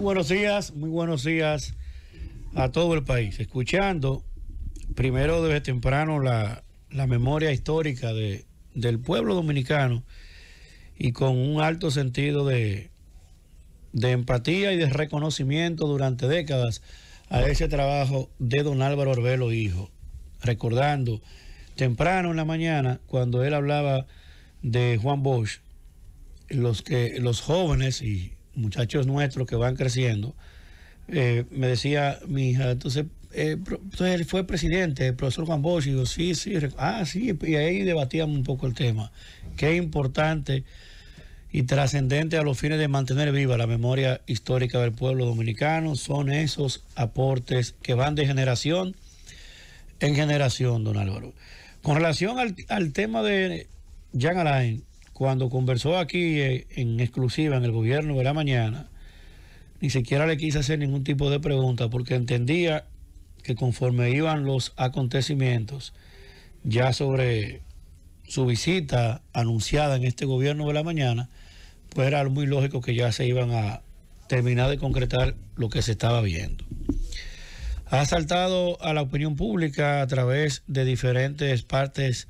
buenos días, muy buenos días a todo el país. Escuchando primero desde temprano la, memoria histórica de, del pueblo dominicano y con un alto sentido de, de empatía y de reconocimiento durante décadas a ese trabajo de don Álvaro Orbelo Hijo. Recordando temprano en la mañana cuando él hablaba de Juan Bosch, los, que, los jóvenes y muchachos nuestros que van creciendo, eh, me decía mi hija, entonces, eh, entonces él fue presidente, el profesor Juan Bosch, y yo sí, sí, ah, sí, y ahí debatíamos un poco el tema. Qué importante y trascendente a los fines de mantener viva la memoria histórica del pueblo dominicano son esos aportes que van de generación en generación, don Álvaro. Con relación al, al tema de Jean Alain, cuando conversó aquí eh, en exclusiva en el gobierno de la mañana, ni siquiera le quise hacer ningún tipo de pregunta porque entendía que conforme iban los acontecimientos, ya sobre su visita anunciada en este gobierno de la mañana, pues era muy lógico que ya se iban a terminar de concretar lo que se estaba viendo. Ha saltado a la opinión pública a través de diferentes partes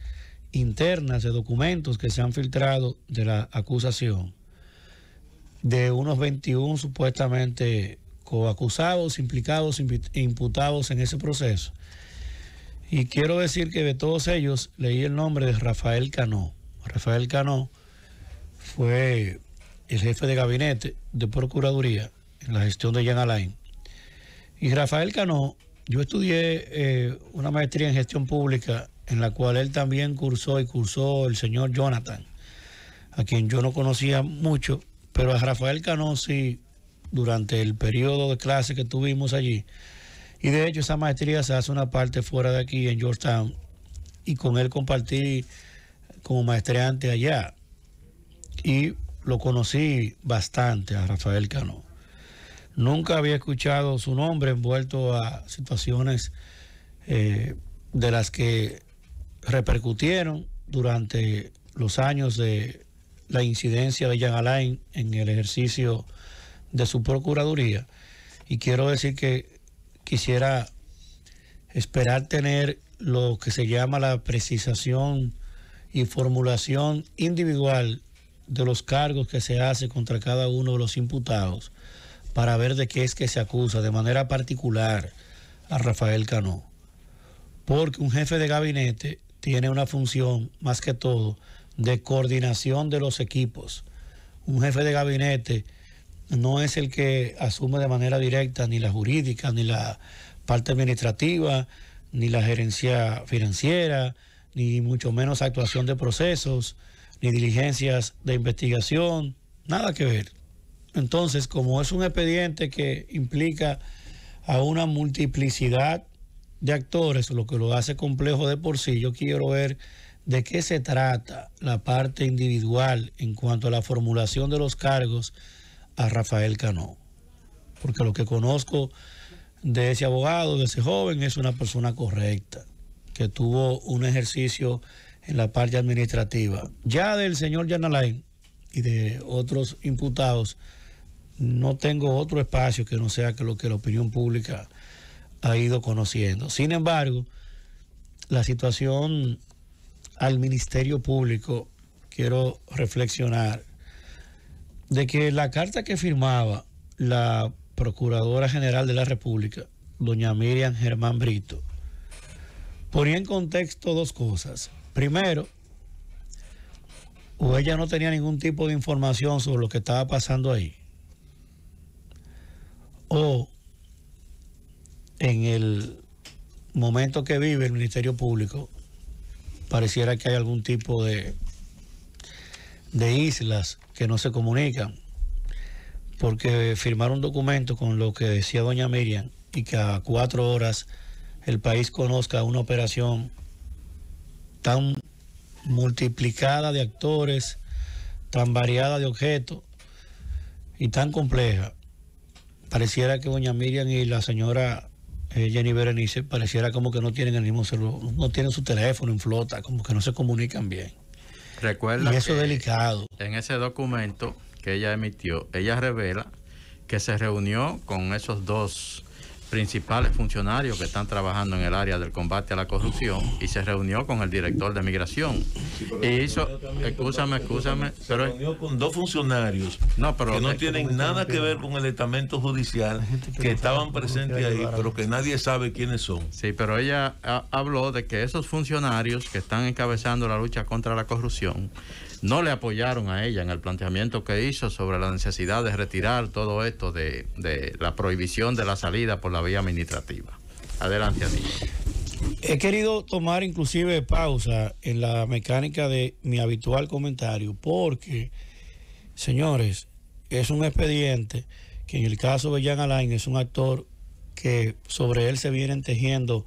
internas de documentos que se han filtrado de la acusación de unos 21 supuestamente coacusados, implicados, imputados en ese proceso. Y quiero decir que de todos ellos leí el nombre de Rafael Cano. Rafael Cano fue el jefe de gabinete de Procuraduría en la gestión de Jean Alain. Y Rafael Cano, yo estudié eh, una maestría en gestión pública en la cual él también cursó y cursó el señor Jonathan, a quien yo no conocía mucho, pero a Rafael Cano sí, durante el periodo de clase que tuvimos allí. Y de hecho esa maestría se hace una parte fuera de aquí, en Georgetown, y con él compartí como maestreante allá. Y lo conocí bastante a Rafael Cano. Nunca había escuchado su nombre envuelto a situaciones eh, de las que repercutieron durante los años de la incidencia de Jean Alain en el ejercicio de su Procuraduría. Y quiero decir que quisiera esperar tener lo que se llama la precisación y formulación individual de los cargos que se hace contra cada uno de los imputados para ver de qué es que se acusa de manera particular a Rafael Cano. Porque un jefe de gabinete tiene una función más que todo de coordinación de los equipos. Un jefe de gabinete no es el que asume de manera directa ni la jurídica, ni la parte administrativa, ni la gerencia financiera, ni mucho menos actuación de procesos, ni diligencias de investigación, nada que ver. Entonces, como es un expediente que implica a una multiplicidad de actores, lo que lo hace complejo de por sí. Yo quiero ver de qué se trata la parte individual en cuanto a la formulación de los cargos a Rafael Cano. Porque lo que conozco de ese abogado, de ese joven, es una persona correcta, que tuvo un ejercicio en la parte administrativa. Ya del señor Yanalain y de otros imputados, no tengo otro espacio que no sea que lo que la opinión pública ha ido conociendo. Sin embargo, la situación al Ministerio Público, quiero reflexionar, de que la carta que firmaba la Procuradora General de la República, doña Miriam Germán Brito, ponía en contexto dos cosas. Primero, o ella no tenía ningún tipo de información sobre lo que estaba pasando ahí, o en el momento que vive el Ministerio Público, pareciera que hay algún tipo de, de islas que no se comunican, porque firmar un documento con lo que decía doña Miriam y que a cuatro horas el país conozca una operación tan multiplicada de actores, tan variada de objetos y tan compleja. Pareciera que doña Miriam y la señora eh, Jenny Berenice, pareciera como que no tienen el mismo celular, no tienen su teléfono en flota, como que no se comunican bien. Recuerda y eso delicado. En ese documento que ella emitió, ella revela que se reunió con esos dos principales funcionarios que están trabajando en el área del combate a la corrupción y se reunió con el director de migración. y hizo, escúchame, escúchame, se pero... reunió con dos funcionarios que no tienen nada que ver con el estamento judicial, que, estaban presentes ahí, pero que nadie sabe quiénes son. Sí, pero ella habló de que esos funcionarios que están encabezando la lucha contra la corrupción no le apoyaron a ella en el planteamiento que hizo sobre la necesidad de retirar todo esto de, la prohibición de la salida por la vía administrativa. Adelante, mí. He querido tomar inclusive pausa en la mecánica de mi habitual comentario porque, señores, es un expediente que en el caso de Jean Alain es un actor que sobre él se vienen tejiendo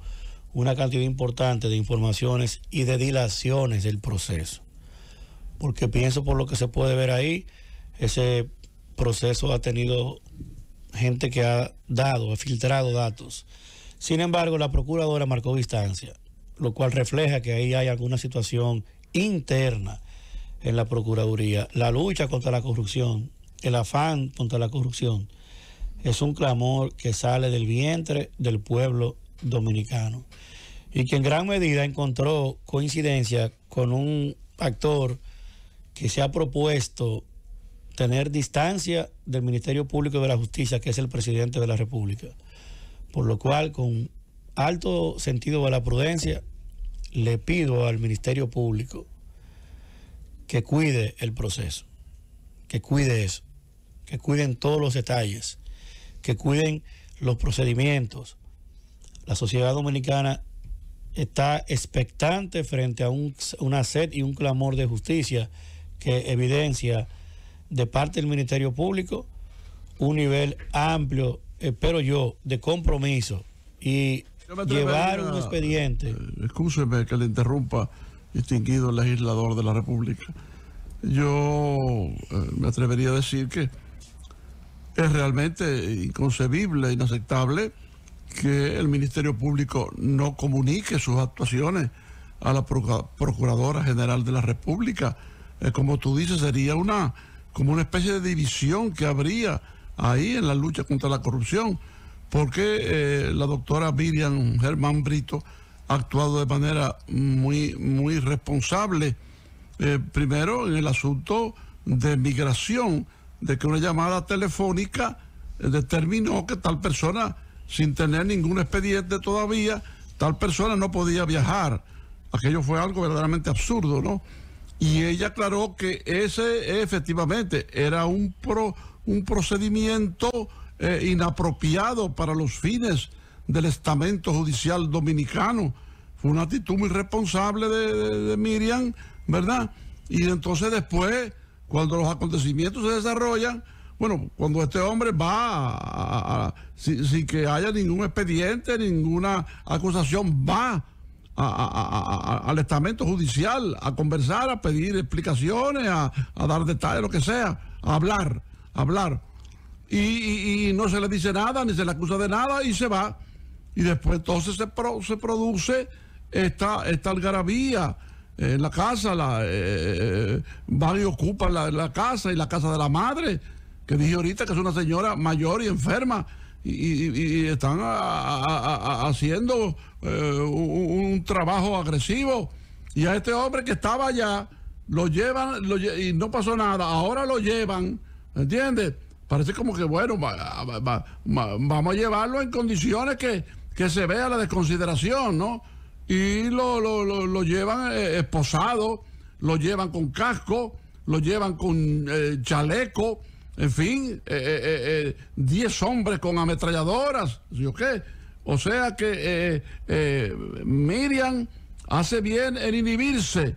una cantidad importante de informaciones y de dilaciones del proceso porque pienso por lo que se puede ver ahí, ese proceso ha tenido gente que ha dado, ha filtrado datos. Sin embargo, la procuradora marcó distancia, lo cual refleja que ahí hay alguna situación interna en la Procuraduría. La lucha contra la corrupción, el afán contra la corrupción, es un clamor que sale del vientre del pueblo dominicano y que en gran medida encontró coincidencia con un actor que se ha propuesto tener distancia del Ministerio Público de la Justicia, que es el presidente de la República. Por lo cual, con alto sentido de la prudencia, le pido al Ministerio Público que cuide el proceso, que cuide eso, que cuiden todos los detalles, que cuiden los procedimientos. La sociedad dominicana está expectante frente a un, una sed y un clamor de justicia que evidencia de parte del Ministerio Público un nivel amplio, espero eh, yo, de compromiso y llevar un expediente. Excúseme eh, que le interrumpa, distinguido legislador de la República. Yo eh, me atrevería a decir que es realmente inconcebible, inaceptable que el Ministerio Público no comunique sus actuaciones a la Procuradora General de la República eh, como tú dices, sería una, como una especie de división que habría ahí en la lucha contra la corrupción. Porque eh, la doctora Miriam Germán Brito ha actuado de manera muy, muy responsable. Eh, primero en el asunto de migración, de que una llamada telefónica determinó que tal persona, sin tener ningún expediente todavía, tal persona no podía viajar. Aquello fue algo verdaderamente absurdo, ¿no? Y ella aclaró que ese efectivamente era un, un procedimiento eh, inapropiado para los fines del estamento judicial dominicano. Fue una actitud muy responsable de, Miriam, ¿verdad? Y entonces después, cuando los acontecimientos se desarrollan, bueno, cuando este hombre va, sin, que haya ningún expediente, ninguna acusación, va a, al estamento judicial a conversar, a pedir explicaciones, a, dar detalles, lo que sea, a hablar, hablar. Y, no se le dice nada, ni se le acusa de nada y se va. Y después entonces se, produce esta, esta algarabía en la casa, la, eh, y eh, ocupan la casa y la casa de la madre, que dije ahorita que es una señora mayor y enferma y, están haciendo eh, un, trabajo agresivo. Y a este hombre que estaba allá, lo llevan y no pasó nada, ahora lo llevan, ¿entiendes? Parece como que, bueno, vamos a llevarlo en condiciones que, se vea la desconsideración, ¿no? Y lo, lo, lo llevan eh, esposado, lo llevan con casco, lo llevan con eh, chaleco en fin, 10 eh, eh, eh, hombres con ametralladoras, ¿sí o qué? O sea que Miriam hace bien en inhibirse,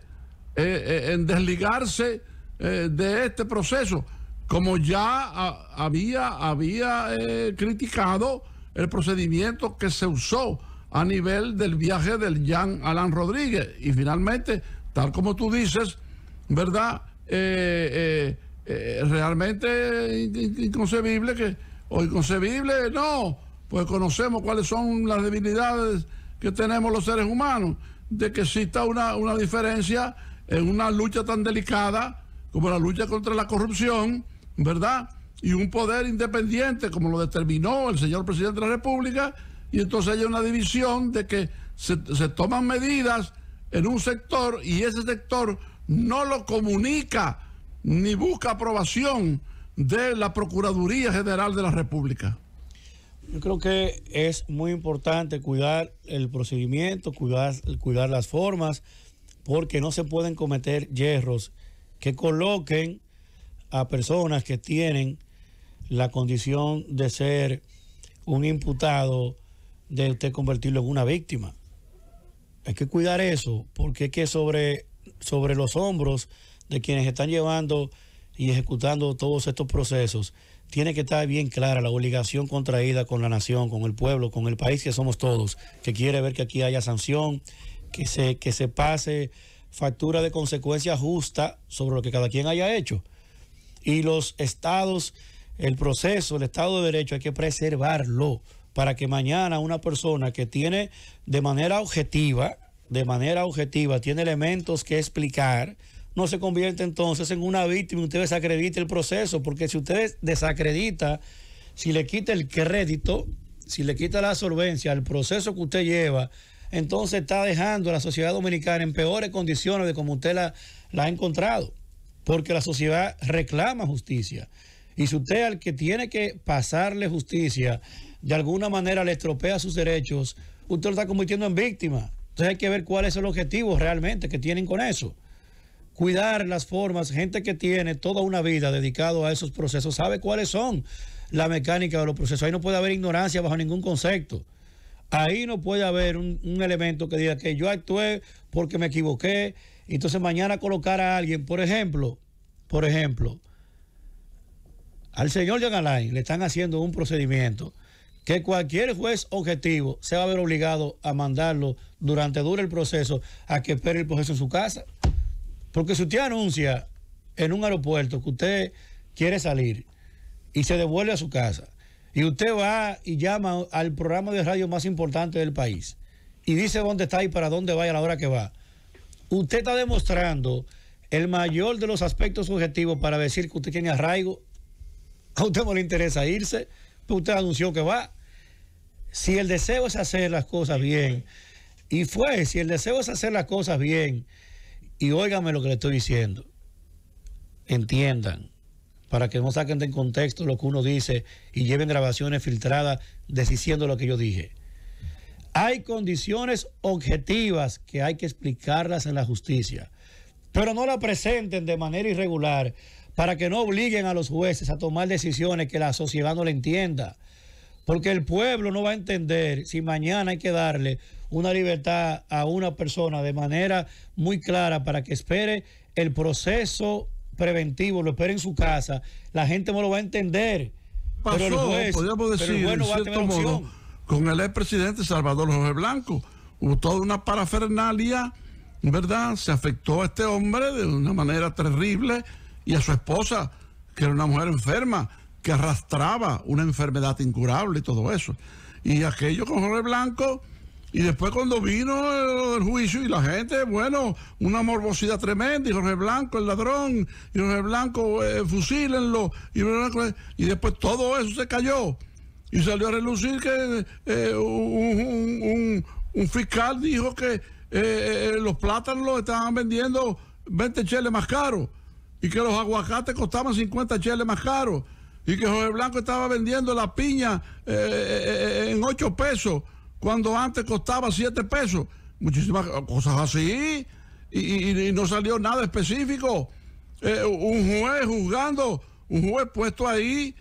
en desligarse de este proceso, como ya había, había criticado el procedimiento que se usó a nivel del viaje del Jean Alan Rodríguez. Y finalmente, tal como tú dices, ¿verdad? Eh, realmente inconcebible que, o inconcebible, no, pues conocemos cuáles son las debilidades que tenemos los seres humanos, de que exista una, diferencia en una lucha tan delicada como la lucha contra la corrupción, ¿verdad? Y un poder independiente, como lo determinó el señor presidente de la República, y entonces hay una división de que se, se toman medidas en un sector y ese sector no lo comunica ni busca aprobación de la Procuraduría General de la República. Yo creo que es muy importante cuidar el procedimiento, cuidar, cuidar las formas, porque no se pueden cometer hierros que coloquen a personas que tienen la condición de ser un imputado, de usted convertirlo en una víctima. Hay que cuidar eso, porque es que sobre, sobre los hombros de quienes están llevando y ejecutando todos estos procesos, tiene que estar bien clara la obligación contraída con la nación, con el pueblo, con el país que somos todos, que quiere ver que aquí haya sanción, que se, que se pase factura de consecuencia justa sobre lo que cada quien haya hecho. Y los estados, el proceso, el Estado de Derecho hay que preservarlo para que mañana una persona que tiene de manera objetiva, de manera objetiva, tiene elementos que explicar, no se convierte entonces en una víctima y usted desacredita el proceso, porque si usted desacredita, si le quita el crédito, si le quita la solvencia al proceso que usted lleva, entonces está dejando a la sociedad dominicana en peores condiciones de como usted la, la ha encontrado, porque la sociedad reclama justicia. Y si usted al que tiene que pasarle justicia, de alguna manera le estropea sus derechos, usted lo está convirtiendo en víctima. Entonces hay que ver cuál es el objetivo realmente que tienen con eso cuidar las formas, gente que tiene toda una vida dedicado a esos procesos, sabe cuáles son la mecánica de los procesos. Ahí no puede haber ignorancia bajo ningún concepto. Ahí no puede haber un, elemento que diga que yo actué porque me equivoqué. Y entonces mañana colocar a alguien, por ejemplo, por ejemplo, al señor John Alain le están haciendo un procedimiento que cualquier juez objetivo se va a ver obligado a mandarlo durante dure el proceso a que espere el proceso en su casa. Porque si usted anuncia en un aeropuerto que usted quiere salir y se devuelve a su casa, y usted va y llama al programa de radio más importante del país y dice dónde está y para dónde va a la hora que va, usted está demostrando el mayor de los aspectos subjetivos para decir que usted tiene arraigo. A usted no le interesa irse, pero pues usted anunció que va. Si el deseo es hacer las cosas bien, y fue, si el deseo es hacer las cosas bien, y óiganme lo que le estoy diciendo. Entiendan, para que no saquen de contexto lo que uno dice y lleven grabaciones filtradas deshiciendo lo que yo dije. Hay condiciones objetivas que hay que explicarlas en la justicia, pero no la presenten de manera irregular para que no obliguen a los jueces a tomar decisiones que la sociedad no le entienda. Porque el pueblo no va a entender si mañana hay que darle una libertad a una persona de manera muy clara para que espere el proceso preventivo, lo espere en su casa. La gente no lo va a entender. Pasó, pero el decir, con el expresidente Salvador Jorge Blanco. Hubo toda una parafernalia, ¿verdad? Se afectó a este hombre de una manera terrible y a su esposa, que era una mujer enferma que arrastraba una enfermedad incurable y todo eso. Y aquello con Jorge Blanco, y después cuando vino el, juicio y la gente, bueno, una morbosidad tremenda, y Jorge Blanco, el ladrón, y Jorge Blanco, eh, fusílenlo, y, y después todo eso se cayó. Y salió a relucir que eh, un, fiscal dijo que eh, los plátanos los estaban vendiendo 20 cheles más caros y que los aguacates costaban 50 cheles más caros y que José Blanco estaba vendiendo la piña eh, eh, eh, en 8 pesos cuando antes costaba 7 pesos. Muchísimas cosas así y, no salió nada específico. un juez juzgando, un juez puesto ahí,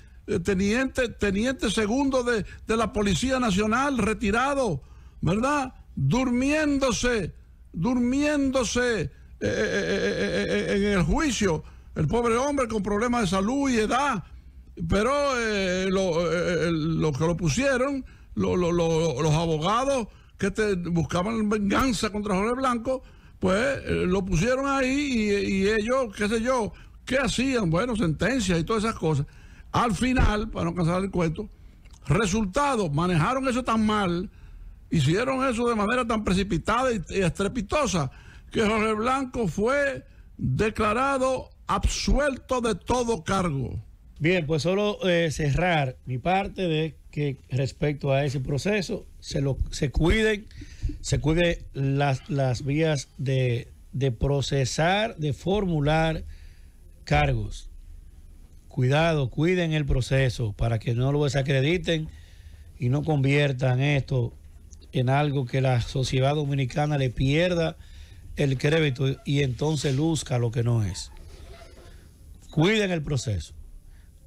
teniente, teniente segundo de, la Policía Nacional, retirado, ¿verdad? Durmiéndose, durmiéndose. en el juicio. El pobre hombre con problemas de salud y edad, pero eh, eh, eh, lo, que lo pusieron, los abogados que te buscaban venganza contra Jorge Blanco, pues lo pusieron ahí y, ellos, qué sé yo, ¿qué hacían? Bueno, sentencias y todas esas cosas. Al final, para no cansar el cuento, resultado, manejaron eso tan mal, hicieron eso de manera tan precipitada y estrepitosa, que Jorge Blanco fue declarado absuelto de todo cargo. Bien, pues solo eh, cerrar mi parte de que respecto a ese proceso se lo se cuiden, se cuiden las, vías de procesar, de formular cargos. Cuidado, cuiden el proceso para que no lo desacrediten y no conviertan esto en algo que la sociedad dominicana le pierda el crédito y entonces luzca lo que no es. Cuiden el proceso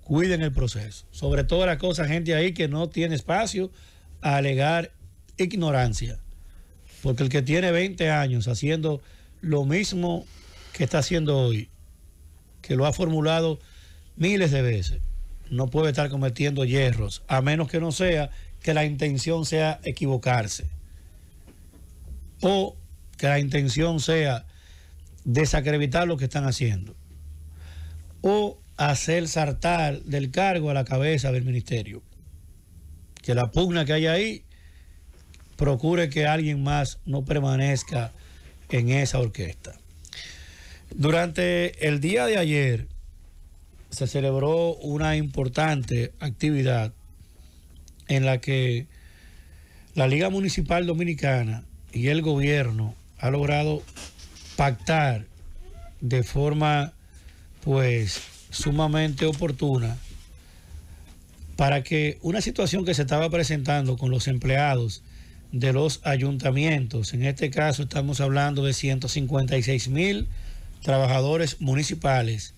cuiden el proceso. Sobre todo la cosa gente ahí que no tiene espacio a alegar ignorancia. Porque el que tiene 20 años haciendo lo mismo que está haciendo hoy, que lo ha formulado miles de veces, no puede estar cometiendo hierros, a menos que no sea que la intención sea equivocarse. O que la intención sea desacreditar lo que están haciendo. O hacer saltar del cargo a la cabeza del ministerio. Que la pugna que hay ahí procure que alguien más no permanezca en esa orquesta. Durante el día de ayer se celebró una importante actividad en la que la Liga Municipal Dominicana y el gobierno ha logrado pactar de forma pues sumamente oportuna para que una situación que se estaba presentando con los empleados de los ayuntamientos, en este caso estamos hablando de 156 mil trabajadores municipales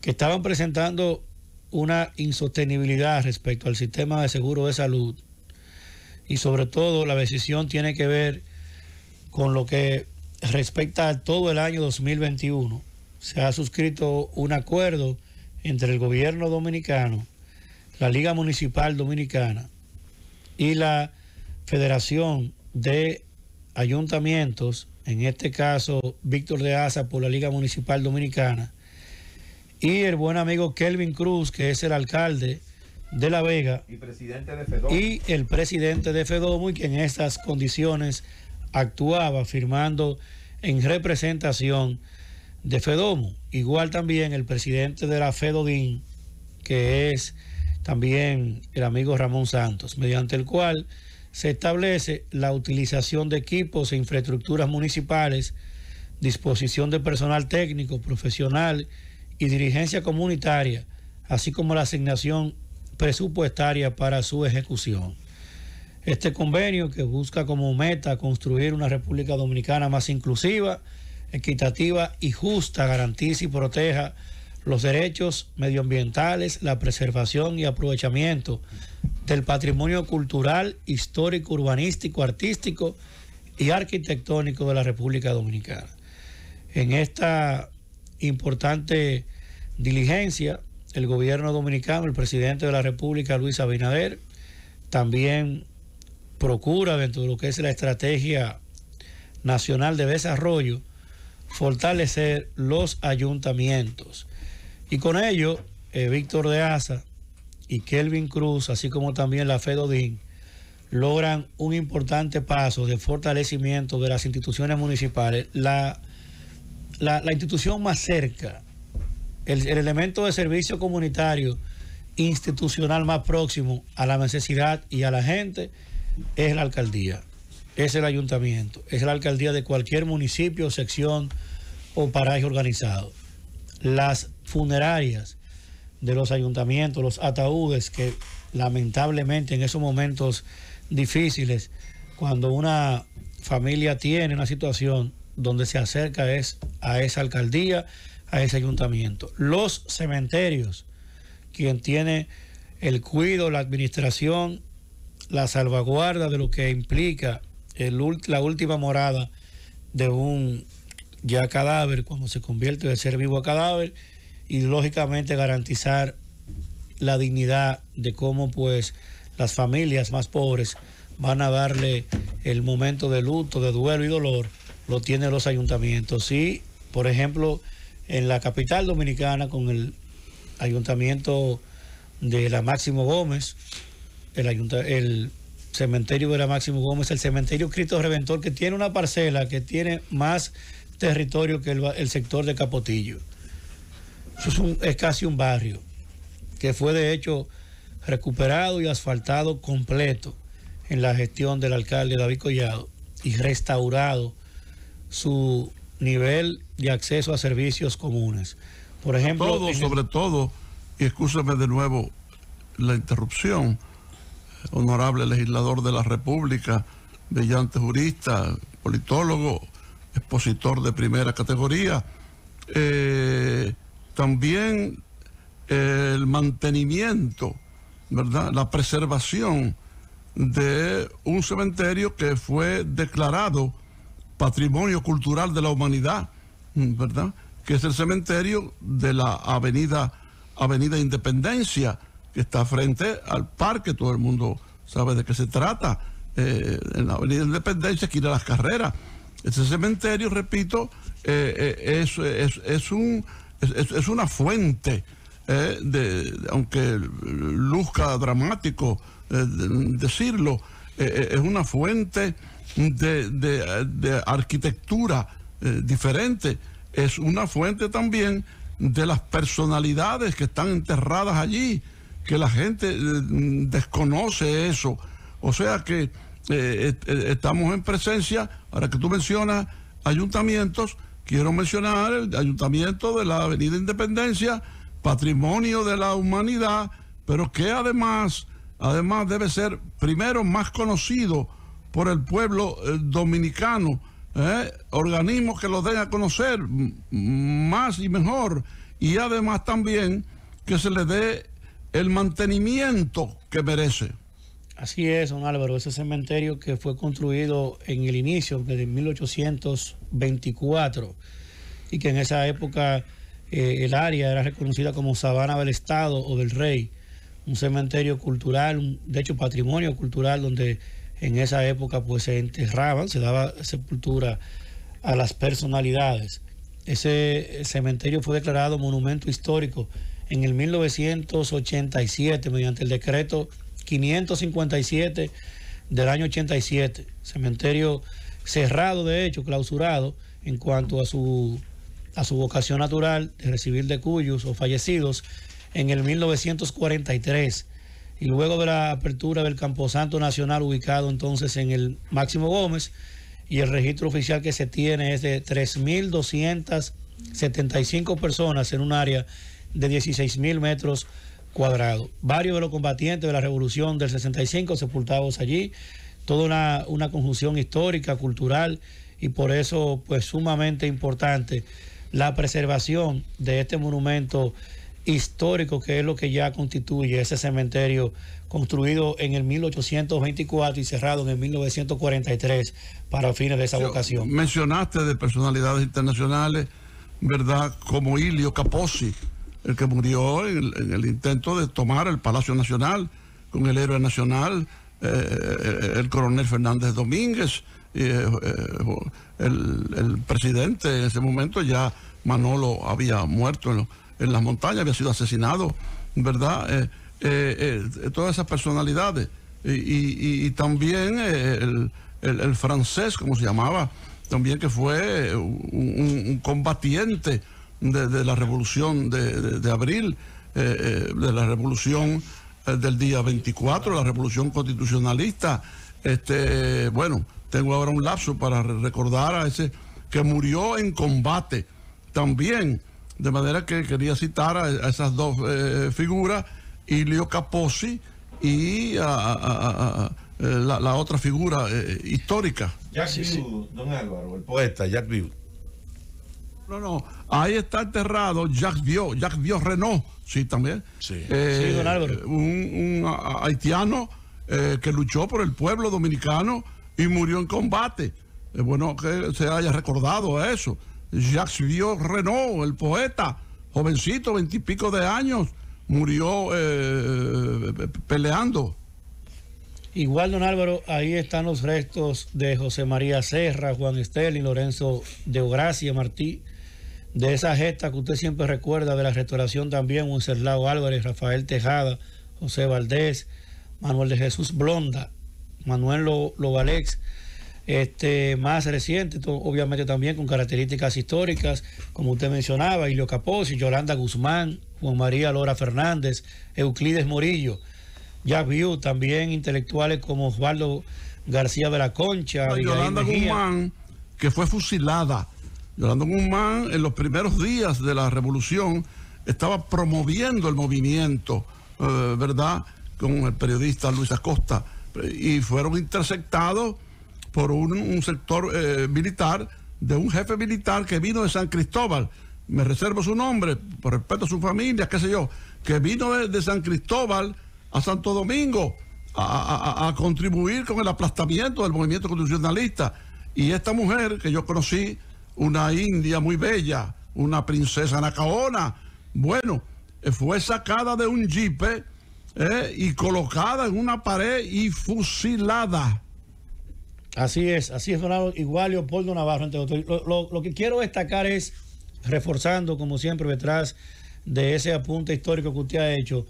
que estaban presentando una insostenibilidad respecto al sistema de seguro de salud y sobre todo la decisión tiene que ver con lo que respecta a todo el año 2021 se ha suscrito un acuerdo entre el gobierno dominicano, la Liga Municipal Dominicana y la Federación de Ayuntamientos, en este caso Víctor de Asa por la Liga Municipal Dominicana, y el buen amigo Kelvin Cruz, que es el alcalde de La Vega y, y el presidente de Fedomo y que en estas condiciones actuaba firmando en representación de Fedomo. Igual también el presidente de la Fedodin, que es también el amigo Ramón Santos, mediante el cual se establece la utilización de equipos e infraestructuras municipales, disposición de personal técnico, profesional y dirigencia comunitaria, así como la asignación presupuestaria para su ejecución. Este convenio que busca como meta construir una República Dominicana más inclusiva, equitativa y justa garantice y proteja los derechos medioambientales, la preservación y aprovechamiento del patrimonio cultural, histórico, urbanístico, artístico y arquitectónico de la República Dominicana. En esta importante diligencia, el gobierno dominicano, el presidente de la República, Luis Abinader, también procura dentro de lo que es la estrategia nacional de desarrollo, fortalecer los ayuntamientos. Y con ello, eh, Víctor de Asa y Kelvin Cruz, así como también la FEDODIN, logran un importante paso de fortalecimiento de las instituciones municipales. La, la, la institución más cerca, el elemento de servicio comunitario institucional más próximo a la necesidad y a la gente es la alcaldía es el ayuntamiento, es la alcaldía de cualquier municipio, sección o paraje organizado. Las funerarias de los ayuntamientos, los ataúdes que lamentablemente en esos momentos difíciles, cuando una familia tiene una situación donde se acerca es a esa alcaldía, a ese ayuntamiento. Los cementerios, quien tiene el cuidado, la administración, la salvaguarda de lo que implica la última morada de un ya cadáver cuando se convierte de ser vivo a cadáver y lógicamente garantizar la dignidad de cómo pues las familias más pobres van a darle el momento de luto, de duelo y dolor, lo tienen los ayuntamientos. Y, por ejemplo, en la capital dominicana con el ayuntamiento de la Máximo Gómez, el, ayuntamiento el cementerio Vera Máximo Gómez, el cementerio Cristo Reventor, que tiene una parcela que tiene más territorio que el, sector de Capotillo. es, casi un barrio que fue de hecho recuperado y asfaltado completo en la gestión del alcalde David Collado y restaurado su nivel de acceso a servicios comunes. Por ejemplo, todo, sobre todo, y escúchame de nuevo la interrupción honorable legislador de la República, brillante jurista, politólogo, expositor de primera categoría. Eh, también eh, el mantenimiento, ¿verdad? La preservación de un cementerio que fue declarado Patrimonio Cultural de la Humanidad, ¿verdad? Que es el cementerio de la Avenida, Avenida Independencia que está frente al parque, todo el mundo sabe de qué se trata, eh, en la Avenida Independencia, que de las carreras. ...ese cementerio, repito, eh, eh, es, un, es, una fuente, de, aunque luzca dramático decirlo, es una fuente de, de arquitectura diferente, es una fuente también de las personalidades que están enterradas allí que la gente eh, mm, desconoce eso. O sea que eh, eh, estamos en presencia, ahora que tú mencionas ayuntamientos, quiero mencionar el ayuntamiento de la Avenida Independencia, patrimonio de la humanidad, pero que además, además debe ser primero más conocido por el pueblo dominicano, organismos que lo den a conocer más y mejor, y además también que se le dé el mantenimiento que merece. Así es, don Álvaro, ese cementerio que fue construido en el inicio, de 1824, y que en esa época eh, el área era reconocida como Sabana del Estado o del Rey, un cementerio cultural, de hecho patrimonio cultural, donde en esa época pues se enterraban, se daba sepultura a las personalidades. Ese eh, cementerio fue declarado monumento histórico en el 1987 mediante el decreto 557 del año 87, cementerio cerrado de hecho, clausurado en cuanto a su, a su vocación natural de recibir de cuyos o fallecidos en el 1943 y luego de la apertura del Camposanto Nacional ubicado entonces en el Máximo Gómez y el registro oficial que se tiene es de 3.275 personas en un área de 16 mil metros cuadrados. Varios de los combatientes de la revolución del 65 sepultados allí, toda una, conjunción histórica, cultural y por eso pues sumamente importante la preservación de este monumento histórico que es lo que ya constituye ese cementerio construido en el 1824 y cerrado en el 1943 para fines de esa vocación. Mencionaste de personalidades internacionales, ¿verdad? Como Ilio Caposi el que murió en el, intento de tomar el Palacio Nacional con el héroe nacional, eh, eh, el coronel Fernández Domínguez, eh, el, presidente en ese momento ya Manolo había muerto en, las montañas, había sido asesinado, ¿verdad? todas esas personalidades. Y, también el, francés, como se llamaba, también que fue un combatiente de, la revolución de, abril, eh, eh, de la revolución eh, del día 24, la revolución constitucionalista. Este, bueno, tengo ahora un lapso para recordar a ese que murió en combate también, de manera que quería citar a, esas dos figuras, Ilio Caposi y la, otra figura histórica. Jack don Álvaro, el poeta Jack no, no, ahí está enterrado Jacques Dio, Jacques Dio Renault, sí, también. Sí, eh, don Álvaro. Un, haitiano eh, que luchó por el pueblo dominicano y murió en combate. es eh, bueno, que se haya recordado eso. Jacques Dio Renault, el poeta, jovencito, veintipico de años, murió peleando. Igual, don Álvaro, ahí están los restos de José María Serra, Juan Estel y Lorenzo de Ogracia Martí, de esa gesta que usted siempre recuerda de la restauración también, Serlao Álvarez, Rafael Tejada, José Valdés, Manuel de Jesús Blonda, Manuel Lobalex, este, más reciente, obviamente también con características históricas, como usted mencionaba, Ilio y Yolanda Guzmán, Juan María Lora Fernández, Euclides Morillo, ...ya vio también intelectuales como Osvaldo García de la Concha, Yolanda Guzmán, que fue fusilada Yolanda Guzmán en los primeros días de la revolución estaba promoviendo el movimiento, eh, ¿verdad? Con el periodista Luis Acosta y fueron interceptados por un, sector eh, militar de un jefe militar que vino de San Cristóbal. Me reservo su nombre, por respeto a su familia, qué sé yo, que vino de, San Cristóbal a Santo Domingo a contribuir con el aplastamiento del movimiento constitucionalista. Y esta mujer que yo conocí una india muy bella, una princesa nacaona. Bueno, eh, fue sacada de un jipe eh, y colocada en una pared y fusilada. Así es, así es, Donado. Igual Leopoldo Navarro, Lo, que quiero destacar es, reforzando como siempre detrás de ese apunte histórico que usted ha hecho,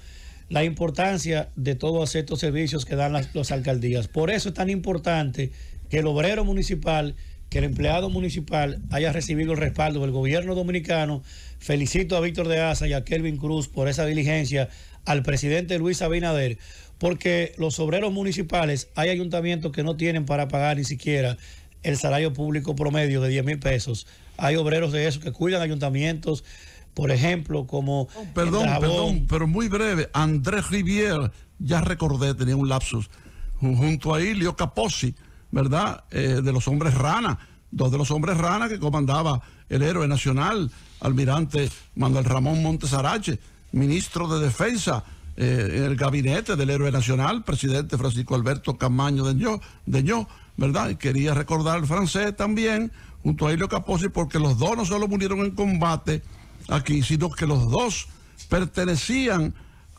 la importancia de todos estos servicios que dan las, las alcaldías. Por eso es tan importante que el obrero municipal que el empleado municipal haya recibido el respaldo del gobierno dominicano. Felicito a Víctor de Asa y a Kelvin Cruz por esa diligencia, al presidente Luis Abinader, porque los obreros municipales, hay ayuntamientos que no tienen para pagar ni siquiera el salario público promedio de 10 mil pesos. Hay obreros de esos que cuidan ayuntamientos, por ejemplo, como... Oh, perdón, perdón, pero muy breve. Andrés Rivier, ya recordé, tenía un lapsus, junto a Ilio Capozzi ¿verdad?, eh, de los hombres rana, dos de los hombres rana que comandaba el héroe nacional, almirante Manuel Ramón Montesarache, ministro de Defensa eh, en el gabinete del héroe nacional, presidente Francisco Alberto Camaño de Ño, ¿verdad? Y quería recordar al francés también, junto a Hilio Caposi porque los dos no solo murieron en combate aquí, sino que los dos pertenecían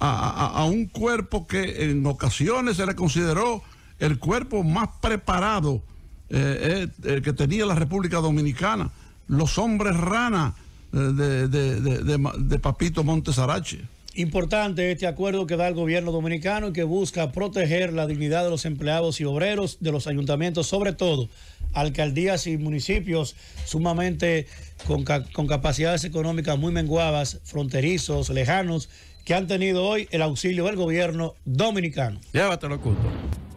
a un cuerpo que en ocasiones se le consideró el cuerpo más preparado eh, que tenía la República Dominicana, los hombres rana eh, de, Papito Montesarache. Importante este acuerdo que da el gobierno dominicano y que busca proteger la dignidad de los empleados y obreros de los ayuntamientos, sobre todo alcaldías y municipios sumamente con, capacidades económicas muy menguadas, fronterizos, lejanos, que han tenido hoy el auxilio del gobierno dominicano. Llévatelo, culto.